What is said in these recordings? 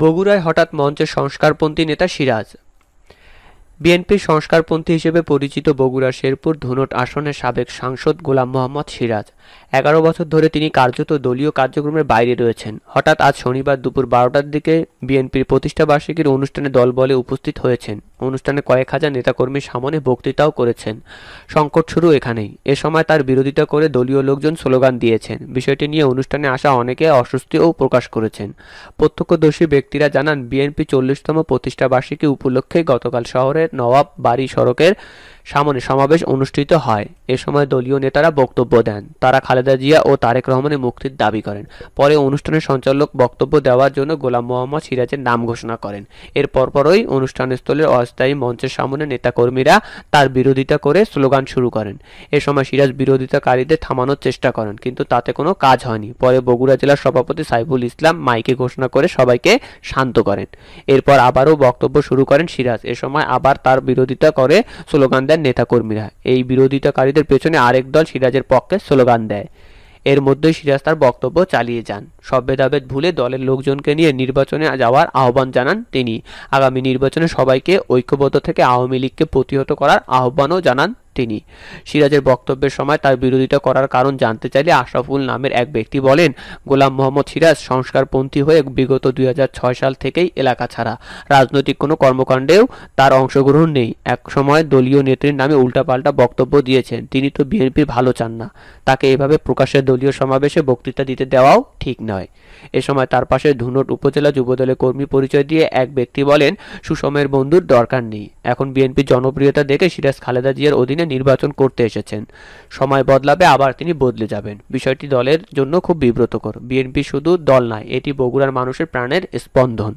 বগুড়ায় হঠাৎ মঞ্চে সংস্কারপন্থী নেতা সিরাজ বিএনপির সংস্কারপন্থী হিসেবে পরিচিত বগুড়া শেরপুর ধুনট আসনের সাবেক সাংসদ গোলাম মোহাম্মদ সিরাজ এগারো বছর ধরে তিনি কার্যত দলীয় কার্যক্রমের বাইরে রয়েছেন হঠাৎ আজ শনিবার দুপুর বারোটার দিকে বিএনপির প্রতিষ্ঠাবার্ষিকীর অনুষ্ঠানে দলবলে উপস্থিত হয়েছেন অনুষ্ঠানে কয়েক হাজার নেতাকর্মীর সামনে বক্তৃতাও করেছেন সংকট শুরু এখানেই এ সময় তার বিরোধিতা করে দলীয় লোকজন স্লোগান দিয়েছেন বিষয়টি নিয়ে অনুষ্ঠানে আসা অনেকে অস্বস্তিও প্রকাশ করেছেন প্রত্যক্ষদর্শী ব্যক্তিরা জানান বিএনপি চল্লিশতম প্রতিষ্ঠাবার্ষিকী উপলক্ষে গতকাল শহরের নবাব বাড়ি সড়কের সামনে সমাবেশ অনুষ্ঠিত হয় এ সময় দলীয় নেতারা বক্তব্য দেন তারা খালেদা জিয়া ও তারেক রহমানের মুক্তির দাবি করেন পরে অনুষ্ঠানের সঞ্চালক বক্তব্য দেওয়ার জন্য গোলাম মোহাম্মদ সিরাজের নাম ঘোষণা করেন এর পরপরই অনুষ্ঠানস্থলের অস্থায়ী মঞ্চের সামনে নেতাকর্মীরা তার বিরোধিতা করে স্লোগান শুরু করেন এ সময় সিরাজ বিরোধিতাকারীদের থামানোর চেষ্টা করেন কিন্তু তাতে কোনো কাজ হয়নি পরে বগুড়া জেলার সভাপতি সাইফুল ইসলাম মাইকে ঘোষণা করে সবাইকে শান্ত করেন এরপর আবারও বক্তব্য শুরু করেন সিরাজ এ সময় আবার তার বিরোধিতা করে স্লোগান দেন নেতাকর্মীরা এই বিরোধিতাকারীদের পেছনে আরেক দল সিরাজের পক্ষে স্লোগান দেয় এর মধ্যে সিরাজ তার বক্তব্য চালিয়ে যান ভেদাভেদ ভুলে দলের লোকজনকে নিয়ে নির্বাচনে যাওয়ার আহ্বান জানান তিনি আগামী নির্বাচনে সবাইকে ঐক্যবদ্ধ থেকে আওয়ামী লীগকে প্রতিহত করার আহ্বানও জানান তিনি সিরাজের বক্তব্যের সময় তার বিরোধিতা করার কারণ জানতে চাইলে আশরাফুল নামের এক ব্যক্তি বলেন গোলাম মোহাম্মদ সিরাজ সংস্কারপন্থী হয়ে বিগত দুই সাল থেকেই এলাকা ছাড়া রাজনৈতিক কোনো কর্মকাণ্ডেও তার অংশগ্রহণ নেই এক সময় দলীয় নেত্রীর নামে উল্টাপাল্টা বক্তব্য দিয়েছেন তিনি তো বিএনপির ভালো চান না তাকে এভাবে প্রকাশ্যে দলীয় সমাবেশে বক্তৃতা দিতে দেওয়াও ঠিক নয় এ সময় তার পাশে ধুনট উপজেলা যুবদলের কর্মী পরিচয় দিয়ে এক ব্যক্তি বলেন সুষমের বন্ধুর দরকার নেই এখন বিএনপির জনপ্রিয়তা দেখে সিরাজ খালেদা জিয়ার অধীনে নির্বিঘ্নে নির্বাচন করতে এসেছেন সময় বদলাবে আবার তিনি বদলে যাবেন বিষয়টি দলের জন্য খুব বিব্রতকর বিএনপি শুধু দল নয় এটি বগুড়ার মানুষের প্রাণের স্পন্দন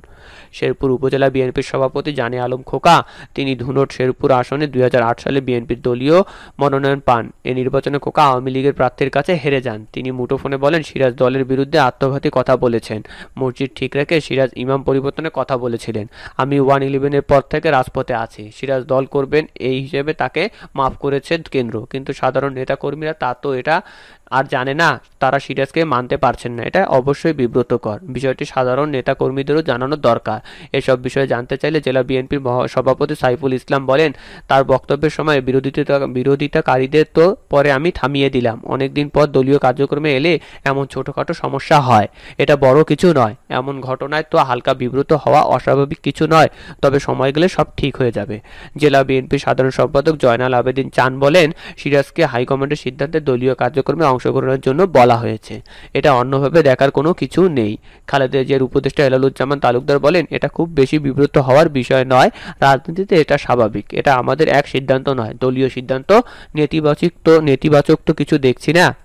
শেরপুর উপজেলা বিএনপির সভাপতি জানে আলম খোকা তিনি ধুনট শেরপুর আসনে দুই সালে বিএনপির দলীয় মনোনয়ন পান এ নির্বাচনে খোকা আওয়ামী লীগের প্রার্থীর কাছে হেরে যান তিনি মুঠোফোনে বলেন সিরাজ দলের বিরুদ্ধে আত্মঘাতী কথা বলেছেন মসজিদ ঠিক রেখে সিরাজ ইমাম পরিবর্তনের কথা বলেছিলেন আমি ওয়ান ইলেভেনের পর থেকে রাজপথে আছি সিরাজ দল করবেন এই হিসেবে তাকে মাফ করেছে কেন্দ্র কিন্তু সাধারণ নেতাকর্মীরা তা তো এটা আর জানে না তারা সিরাজকে মানতে পারছেন না এটা অবশ্যই বিব্রতকর বিষয়টি সাধারণ নেতাকর্মীদেরও জানানো দরকার এসব বিষয়ে জানতে চাইলে জেলা বিএনপির সভাপতি সাইফুল ইসলাম বলেন তার বক্তব্যের সময় বিরোধিতা বিরোধিতাকারীদের তো পরে আমি থামিয়ে দিলাম অনেকদিন পর দলীয় কার্যক্রমে এলে এমন ছোটোখাটো সমস্যা হয় এটা বড় কিছু নয় এমন ঘটনায় তো হালকা বিব্রত হওয়া অস্বাভাবিক কিছু নয় তবে সময় গেলে সব ঠিক হয়ে যাবে জেলা বিএনপির সাধারণ সম্পাদক জয়নাল আবেদিন চান বলেন সিরাজকে হাইকমান্ডের সিদ্ধান্তে দলীয় কার্যক্রমে অংশগ্রহণের জন্য বলা হয়েছে এটা অন্যভাবে দেখার কোনো কিছু নেই খালেদা জিয়ার উপদেষ্টা এলালুজ্জামান তালুকদার বলেন এটা খুব বেশি বিব্রত হওয়ার বিষয় নয় রাজনীতিতে এটা স্বাভাবিক এটা আমাদের এক সিদ্ধান্ত নয় দলীয় সিদ্ধান্ত নেতিবাচক তো নেতিবাচক তো কিছু দেখছি না